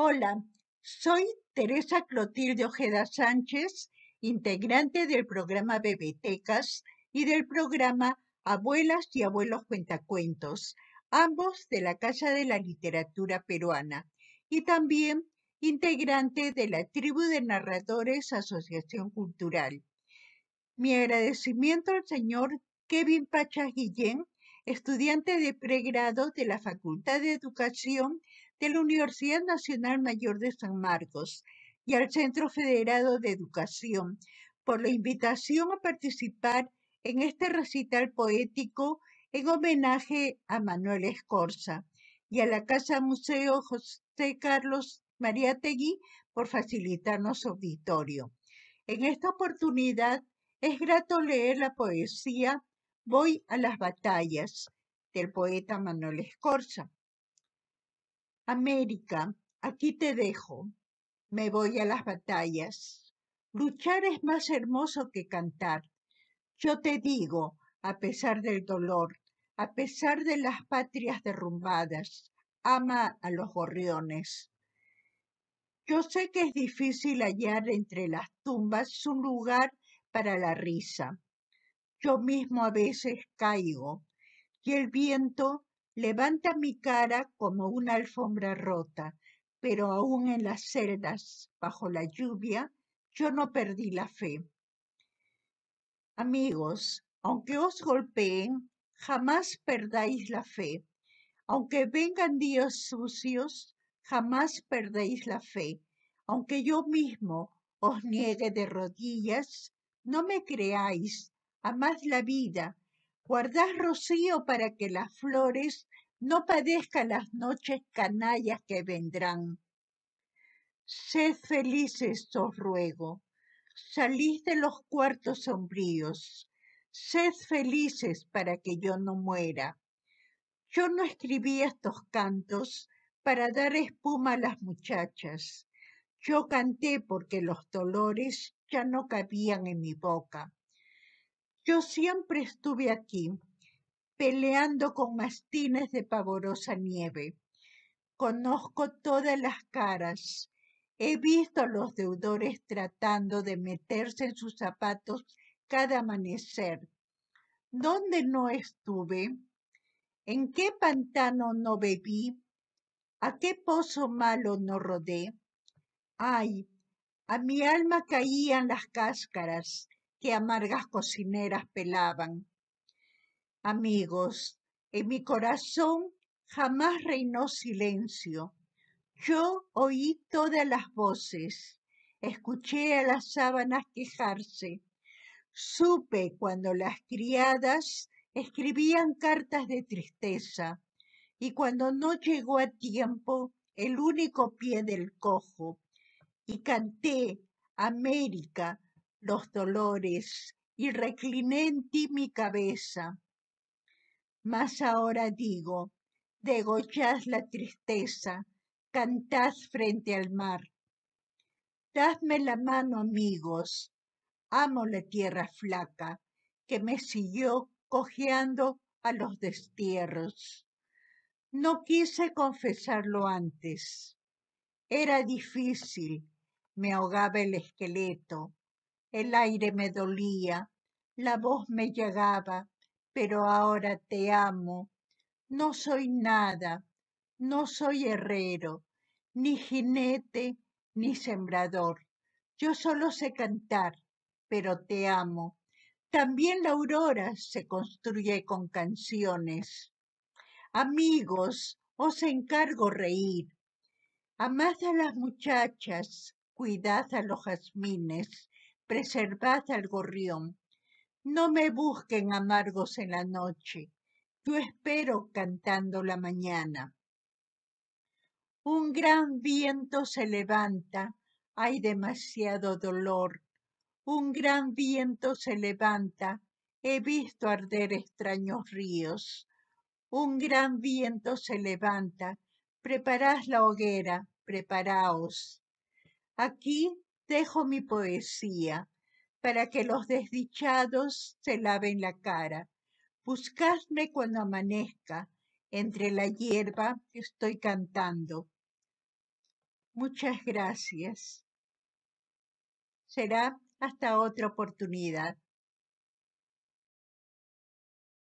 Hola, soy Teresa Clotilde Ojeda Sánchez, integrante del programa Bebetecas y del programa Abuelas y Abuelos Cuentacuentos, ambos de la Casa de la Literatura Peruana, y también integrante de la Tribu de Narradores Asociación Cultural. Mi agradecimiento al señor Kevin Pachas estudiante de pregrado de la Facultad de Educación de la Universidad Nacional Mayor de San Marcos y al Centro Federado de Educación por la invitación a participar en este recital poético en homenaje a Manuel Escorza y a la Casa Museo José Carlos María Tegui por facilitarnos su auditorio. En esta oportunidad es grato leer la poesía Voy a las batallas del poeta Manuel Escorza. América, aquí te dejo, me voy a las batallas. Luchar es más hermoso que cantar. Yo te digo, a pesar del dolor, a pesar de las patrias derrumbadas, ama a los gorriones. Yo sé que es difícil hallar entre las tumbas un lugar para la risa, yo mismo a veces caigo y el viento levanta mi cara como una alfombra rota, pero aún en las celdas, bajo la lluvia, yo no perdí la fe. Amigos, aunque os golpeen, jamás perdáis la fe. Aunque vengan días sucios, jamás perdéis la fe. Aunque yo mismo os niegue de rodillas, no me creáis, más la vida, guardad rocío para que las flores no padezcan las noches canallas que vendrán. Sed felices, os ruego, salís de los cuartos sombríos, sed felices para que yo no muera. Yo no escribí estos cantos para dar espuma a las muchachas. Yo canté porque los dolores ya no cabían en mi boca. Yo siempre estuve aquí, peleando con mastines de pavorosa nieve. Conozco todas las caras. He visto a los deudores tratando de meterse en sus zapatos cada amanecer. ¿Dónde no estuve? ¿En qué pantano no bebí? ¿A qué pozo malo no rodé? Ay, a mi alma caían las cáscaras que amargas cocineras pelaban. Amigos, en mi corazón jamás reinó silencio. Yo oí todas las voces, escuché a las sábanas quejarse, supe cuando las criadas escribían cartas de tristeza y cuando no llegó a tiempo el único pie del cojo, y canté América, los dolores y recliné en ti mi cabeza. Mas ahora digo, degollad la tristeza, cantad frente al mar. Dadme la mano, amigos. Amo la tierra flaca que me siguió cojeando a los destierros. No quise confesarlo antes. Era difícil, me ahogaba el esqueleto, el aire me dolía, la voz me llegaba, pero ahora te amo. No soy nada, no soy herrero, ni jinete, ni sembrador. Yo solo sé cantar, pero te amo. También la aurora se construye con canciones. Amigos, os encargo reír. Amad a las muchachas, cuidad a los jazmines, preservad al gorrión. No me busquen amargos en la noche, yo espero cantando la mañana. Un gran viento se levanta, hay demasiado dolor. Un gran viento se levanta, he visto arder extraños ríos. Un gran viento se levanta, preparad la hoguera, preparaos. Aquí dejo mi poesía para que los desdichados se laven la cara. Buscadme cuando amanezca, entre la hierba que estoy cantando. Muchas gracias. Será hasta otra oportunidad.